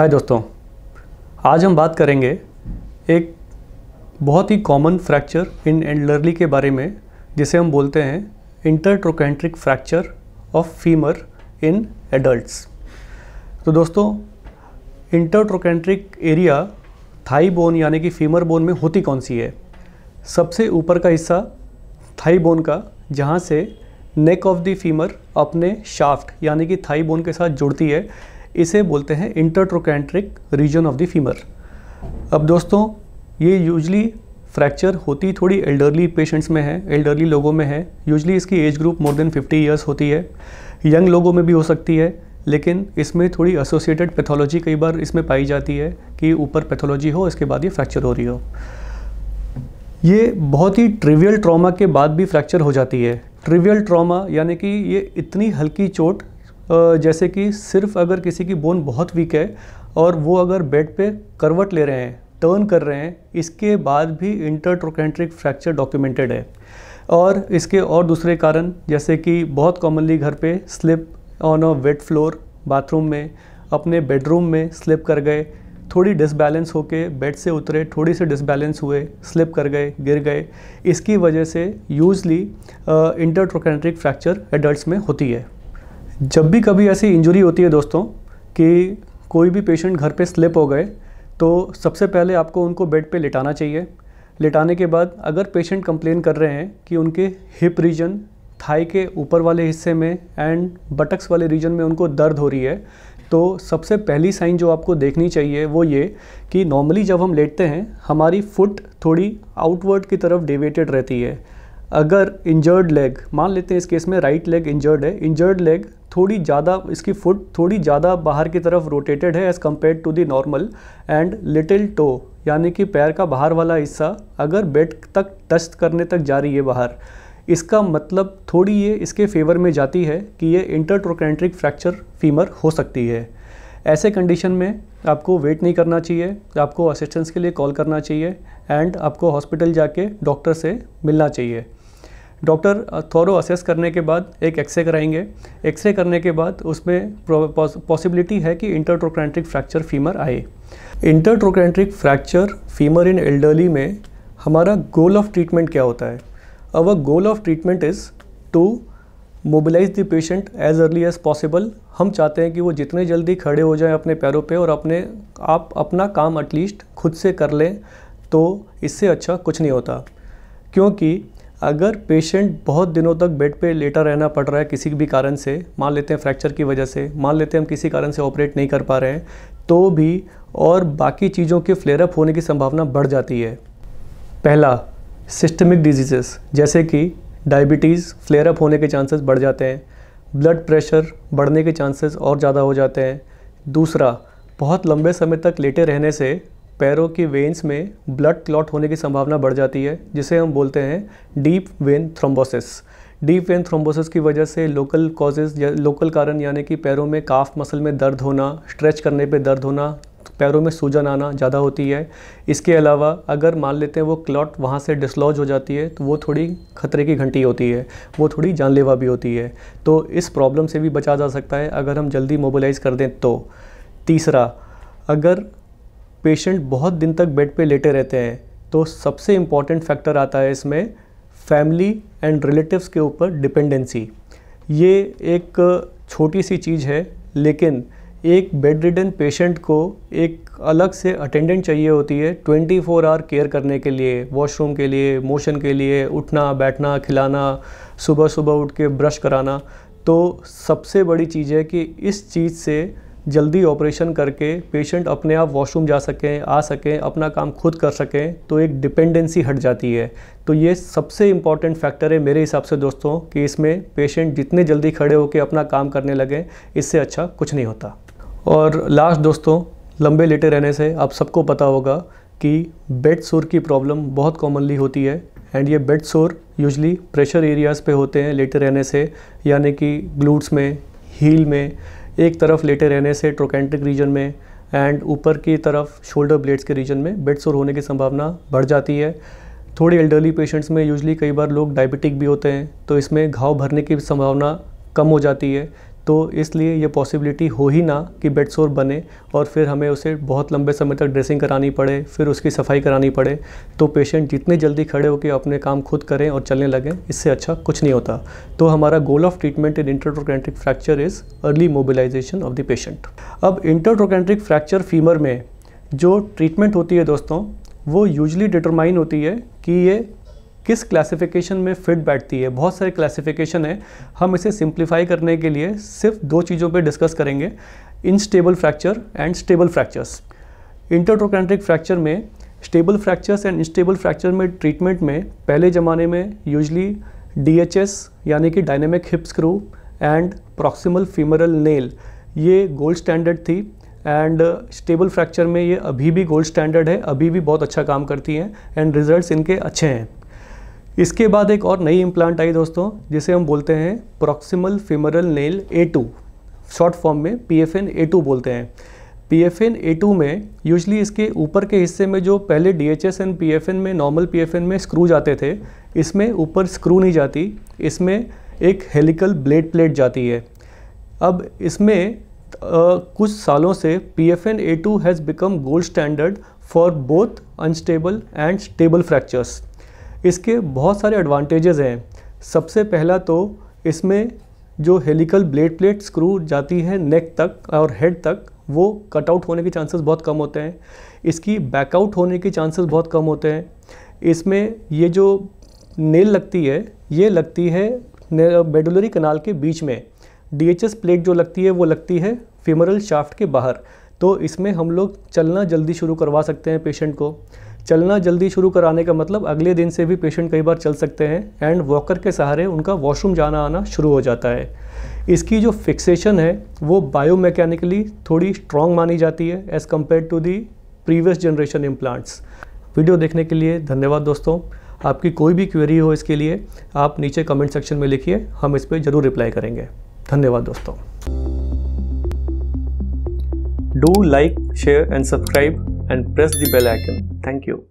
हाय दोस्तों आज हम बात करेंगे एक बहुत ही कॉमन फ्रैक्चर इन एंडलरली के बारे में जिसे हम बोलते हैं intertrochanteric fracture of femur in adults तो दोस्तों इंटरट्रोकेंट्रिक एरिया थाई बोन यानी कि फीमर बोन में होती कौन सी है सबसे ऊपर का हिस्सा थाई बोन का जहाँ से नेक ऑफ द फीमर अपने शाफ्ट यानी कि थाई बोन के साथ जुड़ती है इसे बोलते हैं intertrochanteric region of the femur अब दोस्तों ये यूजली फ्रैक्चर होती थोड़ी एल्डरली पेशेंट्स में है एल्डरली लोगों में है यूजली इसकी age group more than 50 years होती है यंग लोगों में भी हो सकती है लेकिन इसमें थोड़ी एसोसिएटेड पैथोलॉजी कई बार इसमें पाई जाती है कि ऊपर पैथोलॉजी हो इसके बाद ये फ्रैक्चर हो रही हो ये बहुत ही ट्रिवियल ट्रॉमा के बाद भी फ्रैक्चर हो जाती है ट्रिवियल ट्रॉमा यानी कि ये इतनी हल्की चोट जैसे कि सिर्फ अगर किसी की बोन बहुत वीक है और वो अगर बेड पे करवट ले रहे हैं टर्न कर रहे हैं इसके बाद भी इंटरट्रोकेंट्रिक फ्रैक्चर डॉक्यूमेंटेड है और इसके और दूसरे कारण जैसे कि बहुत कॉमनली घर पे slip on a wet floor bathroom में अपने बेडरूम में स्लिप कर गए थोड़ी डिसबैलेंस होके बेड से उतरे थोड़ी सी डिसबैलेंस हुए स्लिप कर गए गिर गए इसकी वजह से यूजली इंटरट्रोकेंट्रिक फ्रैक्चर एडल्ट्स में होती है जब भी कभी ऐसी इंजरी होती है दोस्तों कि कोई भी पेशेंट घर पे स्लिप हो गए तो सबसे पहले आपको उनको बेड पे लिटाना चाहिए लिटाने के बाद अगर पेशेंट कंप्लेन कर रहे हैं कि उनके हिप रीजन थाई के ऊपर वाले हिस्से में एंड बटक्स वाले रीजन में उनको दर्द हो रही है तो सबसे पहली साइन जो आपको देखनी चाहिए वो ये कि नॉर्मली जब हम लेटते हैं हमारी फुट थोड़ी आउटवर्ड की तरफ डेविएटेड रहती है अगर इंजर्ड लेग मान लेते हैं इस केस में राइट लेग इंजर्ड है इंजर्ड लेग थोड़ी ज़्यादा इसकी फुट थोड़ी ज़्यादा बाहर की तरफ रोटेटेड है as compare to the normal and little toe यानी कि पैर का बाहर वाला हिस्सा अगर बेड तक टच करने तक जा रही है बाहर इसका मतलब थोड़ी ये इसके फेवर में जाती है कि ये इंटरट्रोकेंट्रिक फ्रैक्चर फीमर हो सकती है ऐसे कंडीशन में आपको वेट नहीं करना चाहिए आपको असिस्टेंस के लिए कॉल करना चाहिए एंड आपको हॉस्पिटल जाके डॉक्टर से मिलना चाहिए डॉक्टर थोरो असेस करने के बाद एक एक्सरे कराएंगे एक्सरे करने के बाद उसमें पॉसिबिलिटी है कि इंटरट्रोक्रेंट्रिक फ्रैक्चर फीमर आए intertrochanteric fracture femur in elderly में हमारा गोल ऑफ ट्रीटमेंट क्या होता है our goal of treatment is to mobilise the patient as early as possible हम चाहते हैं कि वो जितने जल्दी खड़े हो जाएं अपने पैरों पे और अपने आप अपना काम एटलीस्ट खुद से कर लें तो इससे अच्छा कुछ नहीं होता क्योंकि अगर पेशेंट बहुत दिनों तक बेड पे लेटा रहना पड़ रहा है किसी भी कारण से मान लेते हैं फ्रैक्चर की वजह से मान लेते हैं हम किसी कारण से ऑपरेट नहीं कर पा रहे हैं तो भी और बाकी चीज़ों के फ्लेयरअप होने की संभावना बढ़ जाती है पहला सिस्टमिक डिजीज़ेस जैसे कि डायबिटीज़ फ्लेयरअप होने के चांसेस बढ़ जाते हैं ब्लड प्रेशर बढ़ने के चांसेस और ज़्यादा हो जाते हैं दूसरा बहुत लंबे समय तक लेटे रहने से पैरों के वेंस में ब्लड क्लॉट होने की संभावना बढ़ जाती है जिसे हम बोलते हैं deep vein thrombosis deep vein thrombosis की वजह से लोकल कॉजेज या लोकल कारण यानी कि पैरों में काफ मसल में दर्द होना स्ट्रेच करने पे दर्द होना पैरों में सूजन आना ज़्यादा होती है इसके अलावा अगर मान लेते हैं वो क्लॉट वहाँ से डिसलॉज हो जाती है तो वो थोड़ी खतरे की घंटी होती है वो थोड़ी जानलेवा भी होती है तो इस प्रॉब्लम से भी बचा जा सकता है अगर हम जल्दी मोबिलाइज़ कर दें तो तीसरा अगर पेशेंट बहुत दिन तक बेड पे लेटे रहते हैं तो सबसे इम्पॉर्टेंट फैक्टर आता है इसमें फैमिली एंड रिलेटिव्स के ऊपर डिपेंडेंसी ये एक छोटी सी चीज़ है लेकिन एक बेड रिडन पेशेंट को एक अलग से अटेंडेंट चाहिए होती है 24 फोर आवर केयर करने के लिए वॉशरूम के लिए मोशन के लिए उठना बैठना खिलाना सुबह सुबह उठ के ब्रश कराना तो सबसे बड़ी चीज़ है कि इस चीज़ से जल्दी ऑपरेशन करके पेशेंट अपने आप वॉशरूम जा सकें आ सकें अपना काम खुद कर सकें तो एक डिपेंडेंसी हट जाती है तो ये सबसे इम्पॉर्टेंट फैक्टर है मेरे हिसाब से दोस्तों कि इसमें पेशेंट जितने जल्दी खड़े होकर अपना काम करने लगें इससे अच्छा कुछ नहीं होता और लास्ट दोस्तों लंबे लेटे रहने से आप सबको पता होगा कि बेड सोर की प्रॉब्लम बहुत कॉमनली होती है एंड ये बेड सोर यूजली प्रेशर एरियाज़ पे होते हैं लेटे रहने से यानी कि ग्लूट्स में हील में एक तरफ लेटे रहने से ट्रोकेंटिक रीजन में एंड ऊपर की तरफ शोल्डर ब्लेड्स के रीजन में बेड सोर होने की संभावना बढ़ जाती है थोड़े एल्डरली पेशेंट्स में यूजली कई बार लोग डायबिटिक भी होते हैं तो इसमें घाव भरने की संभावना कम हो जाती है तो इसलिए ये पॉसिबिलिटी हो ही ना कि बेड सोर बने और फिर हमें उसे बहुत लंबे समय तक ड्रेसिंग करानी पड़े फिर उसकी सफाई करानी पड़े तो पेशेंट जितने जल्दी खड़े होकर अपने काम खुद करें और चलने लगें इससे अच्छा कुछ नहीं होता तो हमारा goal of treatment in intertrochanteric fracture is early mobilisation of the patient अब इंटरट्रोकेंट्रिक फ्रैक्चर फीमर में जो ट्रीटमेंट होती है दोस्तों वो यूजली डिटरमाइन होती है कि ये किस क्लासिफिकेशन में फिट बैठती है बहुत सारे क्लासिफिकेशन है हम इसे सिंप्लीफाई करने के लिए सिर्फ दो चीज़ों पे डिस्कस करेंगे unstable fracture and stable fractures intertrochanteric fracture में stable fractures and unstable fracture में ट्रीटमेंट में पहले ज़माने में यूजली डी यानी कि dynamic hip screw and proximal femoral nail ये गोल्ड स्टैंडर्ड थी एंड स्टेबल फ्रैक्चर में ये अभी भी गोल्ड स्टैंडर्ड है अभी भी बहुत अच्छा काम करती हैं एंड रिजल्ट्स इनके अच्छे हैं इसके बाद एक और नई इम्प्लांट आई दोस्तों जिसे हम बोलते हैं proximal femoral nail A two short form में P F N A two बोलते हैं P F N A two में यूजली इसके ऊपर के हिस्से में जो पहले D H S and P F N में नॉर्मल पी एफ एन में स्क्रू जाते थे इसमें ऊपर स्क्रू नहीं जाती इसमें एक हेलिकल ब्लेड प्लेट जाती है अब इसमें आ, कुछ सालों से P F N A two has become gold standard for both unstable and stable fractures इसके बहुत सारे एडवांटेजेस हैं सबसे पहला तो इसमें जो हेलिकल ब्लेड प्लेट स्क्रू जाती है नेक तक और हेड तक वो कट आउट होने के चांसेस बहुत कम होते हैं इसकी बैकआउट होने के चांसेस बहुत कम होते हैं इसमें ये जो नेल लगती है ये लगती है बेडुलरी कनाल के बीच में डीएचएस प्लेट जो लगती है वो लगती है फिमरल शाफ्ट के बाहर तो इसमें हम लोग चलना जल्दी शुरू करवा सकते हैं पेशेंट को चलना जल्दी शुरू कराने का मतलब अगले दिन से भी पेशेंट कई बार चल सकते हैं एंड वॉकर के सहारे उनका वॉशरूम जाना आना शुरू हो जाता है इसकी जो फिक्सेशन है वो मैकेनिकली थोड़ी स्ट्रॉन्ग मानी जाती है as compare to the previous generation implants video देखने के लिए धन्यवाद दोस्तों आपकी कोई भी क्वेरी हो इसके लिए आप नीचे कमेंट सेक्शन में लिखिए हम इस पर ज़रूर रिप्लाई करेंगे धन्यवाद दोस्तों Do like, share and subscribe and press the bell icon. Thank you.